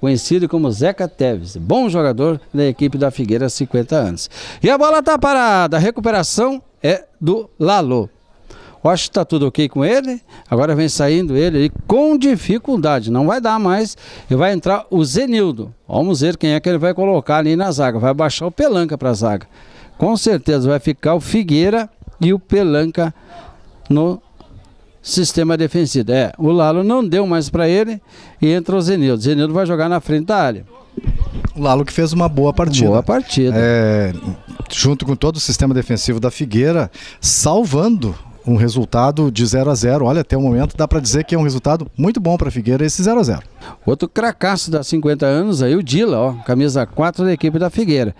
conhecido como Zeca Teves, bom jogador da equipe da Figueira há 50 anos. E a bola está parada, a recuperação é do Lalo. Eu acho que está tudo ok com ele. Agora vem saindo ele e com dificuldade. Não vai dar mais. E vai entrar o Zenildo. Vamos ver quem é que ele vai colocar ali na zaga. Vai baixar o Pelanca para a zaga. Com certeza vai ficar o Figueira e o Pelanca no sistema defensivo. É, o Lalo não deu mais para ele e entra o Zenildo. Zenildo vai jogar na frente da área. O Lalo que fez uma boa partida. Boa partida. É, junto com todo o sistema defensivo da Figueira, salvando um resultado de 0 a 0 Olha, até o momento dá para dizer que é um resultado muito bom para Figueira esse 0 a 0 Outro cracaço da 50 anos aí, o Dila, ó, camisa 4 da equipe da Figueira.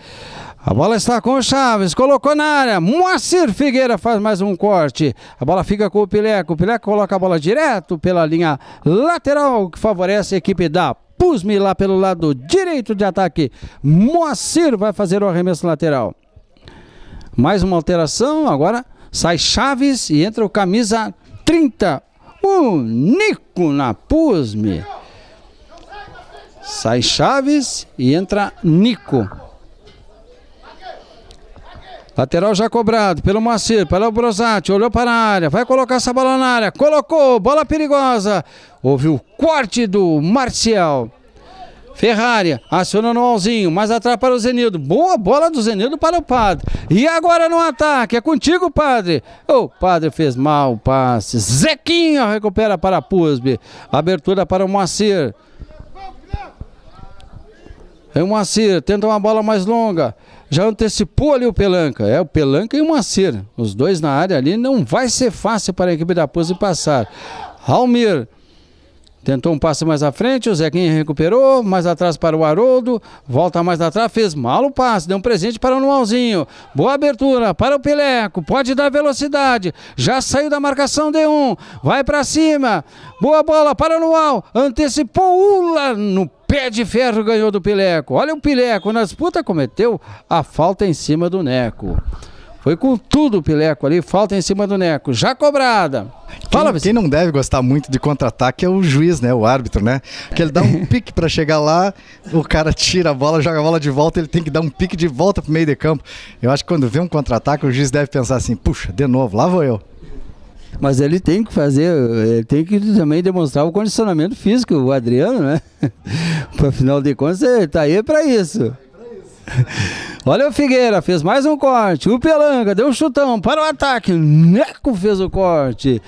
A bola está com o Chaves, colocou na área. Moacir Figueira faz mais um corte. A bola fica com o Pileco. O Pileco coloca a bola direto pela linha lateral, que favorece a equipe da Pusme lá pelo lado direito de ataque. Moacir vai fazer o arremesso lateral. Mais uma alteração. Agora sai Chaves e entra o camisa 30. O Nico na Pusme. Sai Chaves e entra Nico. Lateral já cobrado pelo Moacir, pelo Brosati, olhou para a área, vai colocar essa bola na área, colocou, bola perigosa. Houve o corte do Marcial. Ferrari aciona no Alzinho, mas atrás para o Zenildo. Boa bola do Zenildo para o Padre. E agora no ataque, é contigo, Padre. O Padre fez mal o passe. Zequinha recupera para Pusbe. Abertura para o Moacir. É o Moacir, tenta uma bola mais longa já antecipou ali o Pelanca. É o Pelanca e o Macir. Os dois na área ali. Não vai ser fácil para a equipe da Pose passar. Almir Tentou um passe mais à frente, o Zequinha recuperou, mais atrás para o Haroldo, volta mais atrás, fez mal o passe, deu um presente para o Noalzinho. Boa abertura para o Peleco, pode dar velocidade, já saiu da marcação de um, vai para cima, boa bola para o Noal, antecipou o no pé de ferro ganhou do Pileco. Olha o Pileco na disputa, cometeu a falta em cima do Neco. Foi com tudo o Pileco ali, falta em cima do Neco, já cobrada. Fala, quem, quem não deve gostar muito de contra-ataque é o juiz, né? O árbitro, né? Porque ele dá um pique para chegar lá, o cara tira a bola, joga a bola de volta, ele tem que dar um pique de volta pro meio de campo. Eu acho que quando vê um contra-ataque, o juiz deve pensar assim: puxa, de novo, lá vou eu. Mas ele tem que fazer, ele tem que também demonstrar o condicionamento físico, o Adriano, né? Afinal de contas, ele tá aí para isso. É pra isso. É Olha o Figueira, fez mais um corte. O Pelanga deu um chutão para o ataque. Neco fez o corte.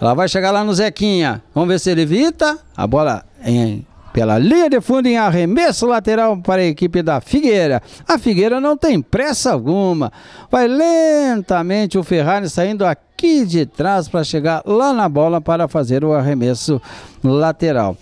Ela vai chegar lá no Zequinha. Vamos ver se ele evita. A bola em, pela linha de fundo em arremesso lateral para a equipe da Figueira. A Figueira não tem pressa alguma. Vai lentamente o Ferrari saindo aqui de trás para chegar lá na bola para fazer o arremesso lateral.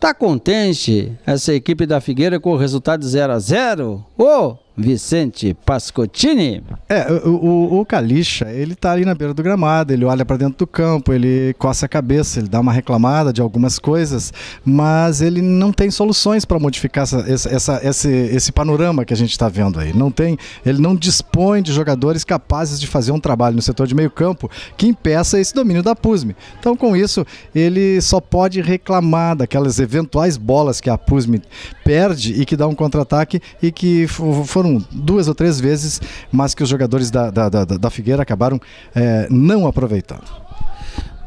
Tá contente essa equipe da Figueira com o resultado 0 a 0? Ô, oh, Vicente Pascotini. É, o, o, o Calixa, ele tá ali na beira do gramado, ele olha para dentro do campo, ele coça a cabeça, ele dá uma reclamada de algumas coisas, mas ele não tem soluções para modificar essa, essa, essa, esse, esse panorama que a gente está vendo aí. Não tem, ele não dispõe de jogadores capazes de fazer um trabalho no setor de meio campo que impeça esse domínio da PUSME. Então, com isso, ele só pode reclamar daquelas eventuais bolas que a PUSME perde e que dá um contra-ataque e que foram foram duas ou três vezes, mas que os jogadores da, da, da, da Figueira acabaram é, não aproveitando.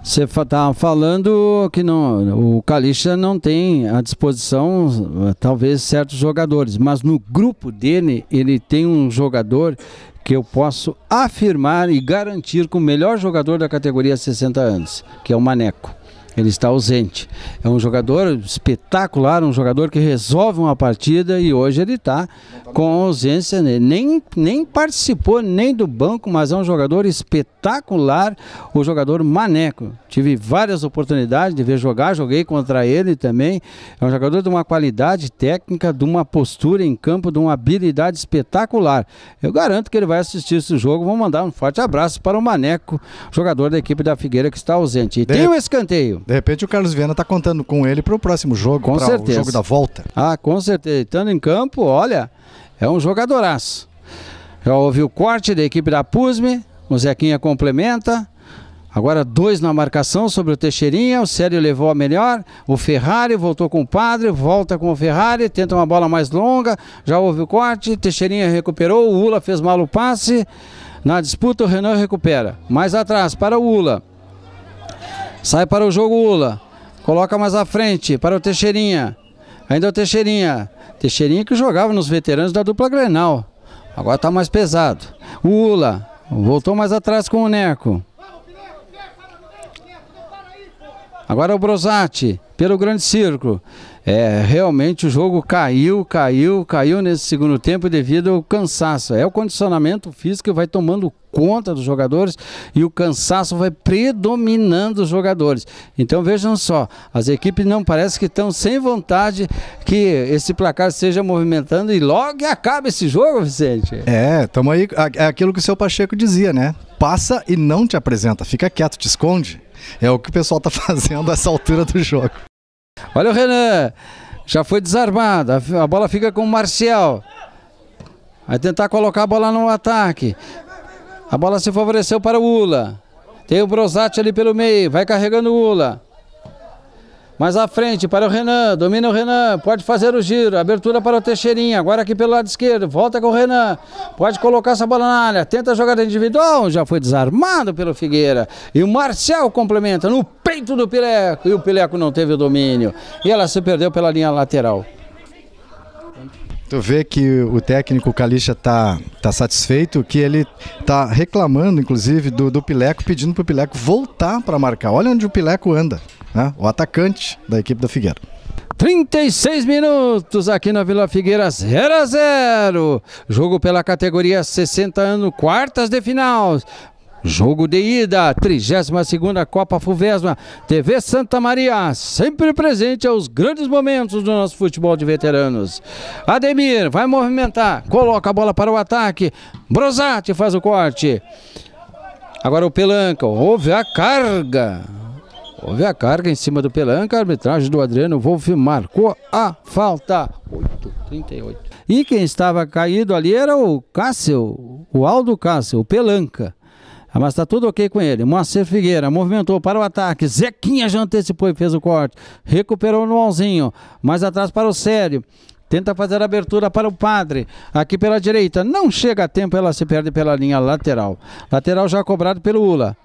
Você estava tá falando que não, o Calixa não tem à disposição, eh, talvez, certos jogadores, mas no grupo dele, ele tem um jogador que eu posso afirmar e garantir como o melhor jogador da categoria 60 anos, que é o Maneco. Ele está ausente. É um jogador espetacular, um jogador que resolve uma partida e hoje ele está com ausência. Né? Nem, nem participou nem do banco, mas é um jogador espetacular, o jogador Maneco. Tive várias oportunidades de ver jogar, joguei contra ele também. É um jogador de uma qualidade técnica, de uma postura em campo, de uma habilidade espetacular. Eu garanto que ele vai assistir esse jogo. Vou mandar um forte abraço para o Maneco, jogador da equipe da Figueira que está ausente. E de... tem o um escanteio. De repente o Carlos Viana está contando com ele para o próximo jogo, com certeza. o jogo da volta. Ah, com certeza. Estando em campo, olha, é um jogadoraço. Já houve o corte da equipe da Pusme, o Zequinha complementa. Agora dois na marcação sobre o Teixeirinha, o Sérgio levou a melhor, o Ferrari voltou com o Padre, volta com o Ferrari, tenta uma bola mais longa, já houve o corte, Teixeirinha recuperou, o Ula fez mal o passe. Na disputa o Renan recupera, mais atrás para o Ula. Sai para o jogo Ula. Coloca mais à frente para o Teixeirinha. Ainda o Teixeirinha. Teixeirinha que jogava nos veteranos da dupla Grenal. Agora está mais pesado. O Ula voltou mais atrás com o Neco. Agora é o Brosati pelo grande círculo. É, realmente o jogo caiu, caiu, caiu nesse segundo tempo devido ao cansaço. É o condicionamento físico que vai tomando conta dos jogadores e o cansaço vai predominando os jogadores. Então vejam só, as equipes não parece que estão sem vontade que esse placar seja movimentando e logo acaba esse jogo, Vicente. É, estamos aí, é aquilo que o seu Pacheco dizia, né? Passa e não te apresenta, fica quieto, te esconde. É o que o pessoal está fazendo a essa altura do jogo. Olha o Renan, já foi desarmado, a bola fica com o Marcial. Vai tentar colocar a bola no ataque. A bola se favoreceu para o Ula. Tem o Brosati ali pelo meio. Vai carregando o Ula. Mais à frente para o Renan. Domina o Renan. Pode fazer o giro. Abertura para o Teixeirinha. Agora aqui pelo lado esquerdo. Volta com o Renan. Pode colocar essa bola na área. Tenta a jogada individual. Já foi desarmado pelo Figueira. E o Marcel complementa no peito do Pileco. E o Pileco não teve o domínio. E ela se perdeu pela linha lateral. Tu vê que o técnico Calixa tá, tá satisfeito, que ele tá reclamando, inclusive, do, do Pileco, pedindo pro Pileco voltar para marcar. Olha onde o Pileco anda, né? O atacante da equipe da Figueira. 36 minutos aqui na Vila Figueira, 0 a 0. Jogo pela categoria 60 anos, quartas de final. Jogo de ida, 32ª Copa Fuvesma, TV Santa Maria, sempre presente aos grandes momentos do nosso futebol de veteranos. Ademir vai movimentar, coloca a bola para o ataque, Brosati faz o corte. Agora o Pelanca, houve a carga, Houve a carga em cima do Pelanca, a arbitragem do Adriano Wolff marcou a falta. 8,38. E quem estava caído ali era o Cássio, o Aldo Cássio, o Pelanca. Ah, mas está tudo ok com ele. Moacir Figueira movimentou para o ataque. Zequinha já antecipou e fez o corte. Recuperou no Alzinho. Mais atrás para o Sério. Tenta fazer a abertura para o padre. Aqui pela direita. Não chega a tempo. Ela se perde pela linha lateral. Lateral já cobrado pelo Ula.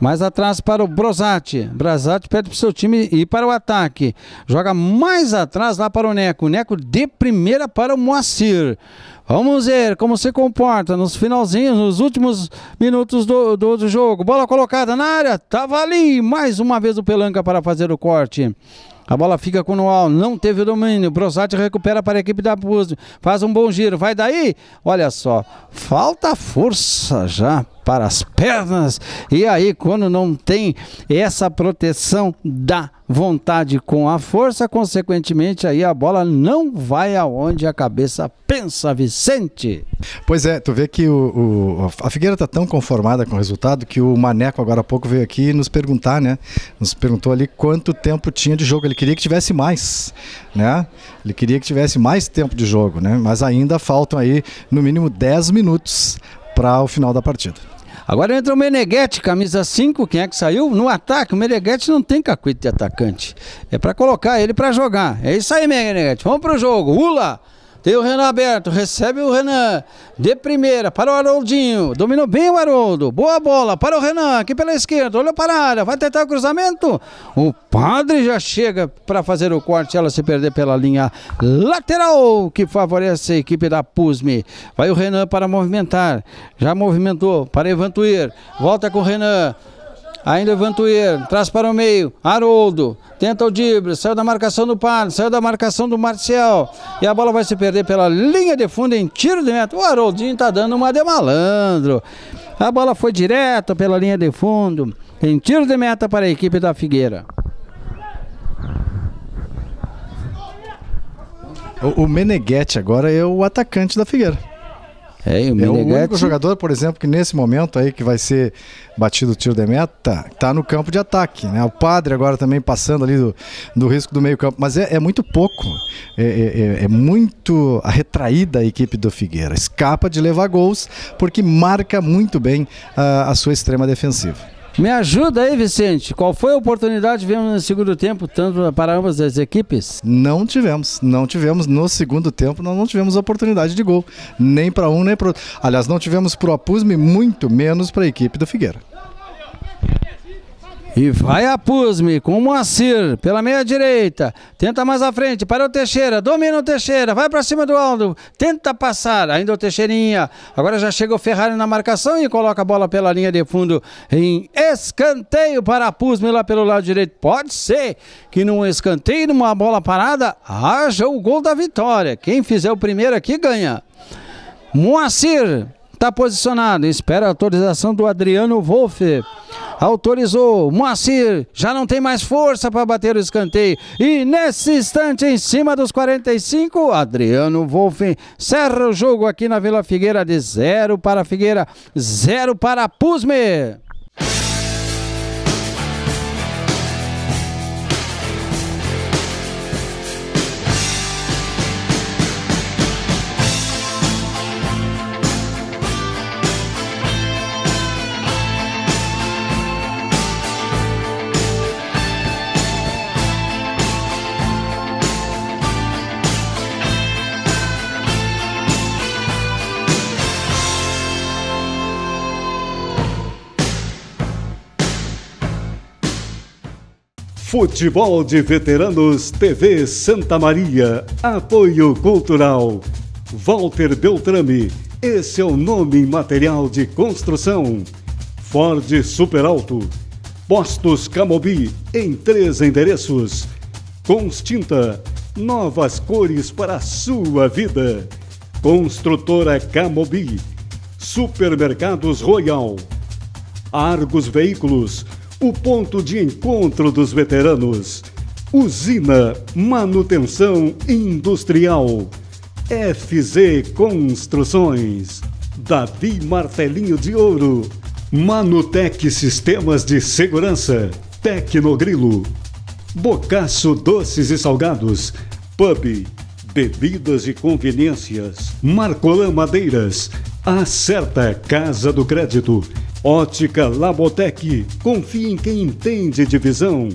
Mais atrás para o Brosati. Brosati pede para o seu time ir para o ataque. Joga mais atrás lá para o Neco. Neco de primeira para o Moacir. Vamos ver como se comporta nos finalzinhos, nos últimos minutos do, do, do jogo. Bola colocada na área. Tava ali. Mais uma vez o Pelanca para fazer o corte. A bola fica com o Noal, não teve o domínio. Brosati recupera para a equipe da PUSB. Faz um bom giro, vai daí. Olha só, falta força já para as pernas. E aí, quando não tem essa proteção da vontade com a força, consequentemente, aí a bola não vai aonde a cabeça Vicente! Pois é, tu vê que o, o a Figueira está tão conformada com o resultado que o Maneco agora há pouco veio aqui nos perguntar, né? Nos perguntou ali quanto tempo tinha de jogo. Ele queria que tivesse mais, né? Ele queria que tivesse mais tempo de jogo, né? Mas ainda faltam aí no mínimo 10 minutos para o final da partida. Agora entra o Meneghete, camisa 5, quem é que saiu? No ataque, o Meneghete não tem cacuete de atacante. É para colocar ele para jogar. É isso aí, Meneghete. Vamos pro jogo. Ula! Tem o Renan aberto, recebe o Renan. De primeira, para o Haroldinho. Dominou bem o Haroldo. Boa bola para o Renan, aqui pela esquerda. Olhou para a área, vai tentar o cruzamento. O padre já chega para fazer o corte. Ela se perder pela linha lateral, que favorece a equipe da Pusme. Vai o Renan para movimentar. Já movimentou para Evantuir. Volta com o Renan. Ainda o Vantuir, traz para o meio. Haroldo, tenta o drible, saiu da marcação do Palio, saiu da marcação do Marcial. E a bola vai se perder pela linha de fundo em tiro de meta. O Haroldinho está dando uma de malandro. A bola foi direto pela linha de fundo. Em tiro de meta para a equipe da Figueira. O, o Meneghetti agora é o atacante da Figueira. É, o, é o único jogador, por exemplo, que nesse momento aí que vai ser batido o tiro de meta, está tá no campo de ataque. Né? O padre agora também passando ali do, do risco do meio campo. Mas é, é muito pouco. É, é, é, é muito retraída a equipe do Figueira. Escapa de levar gols porque marca muito bem a, a sua extrema defensiva. Me ajuda aí, Vicente. Qual foi a oportunidade que vemos no segundo tempo, tanto para ambas as equipes? Não tivemos. Não tivemos no segundo tempo, nós não tivemos oportunidade de gol. Nem para um, nem para outro. Aliás, não tivemos para o Apusme, muito menos para a equipe do Figueira. E vai a Pusme com o Moacir pela meia direita. Tenta mais à frente para o Teixeira. Domina o Teixeira. Vai para cima do Aldo. Tenta passar. Ainda o Teixeirinha. Agora já chega o Ferrari na marcação e coloca a bola pela linha de fundo em escanteio para a Pusme lá pelo lado direito. Pode ser que num escanteio, numa bola parada, haja o gol da vitória. Quem fizer o primeiro aqui ganha. Moacir Está posicionado, espera a autorização do Adriano Wolff. Autorizou, Moacir já não tem mais força para bater o escanteio. E nesse instante, em cima dos 45, Adriano Wolff encerra o jogo aqui na Vila Figueira de 0 para Figueira, 0 para Pusme. Futebol de Veteranos TV Santa Maria, apoio cultural. Walter Beltrame, esse é o nome material de construção. Ford Super Alto, Postos Camobi, em três endereços. Constinta, novas cores para a sua vida. Construtora Camobi, Supermercados Royal, Argos Veículos, o ponto de encontro dos veteranos. Usina Manutenção Industrial. FZ Construções. Davi Martelinho de Ouro. Manutec Sistemas de Segurança. Tecnogrilo. Bocaço Doces e Salgados. Pub. Bebidas e Conveniências. Marcolã Madeiras. Acerta Casa do Crédito. Ótica Labotec. Confie em quem entende de visão.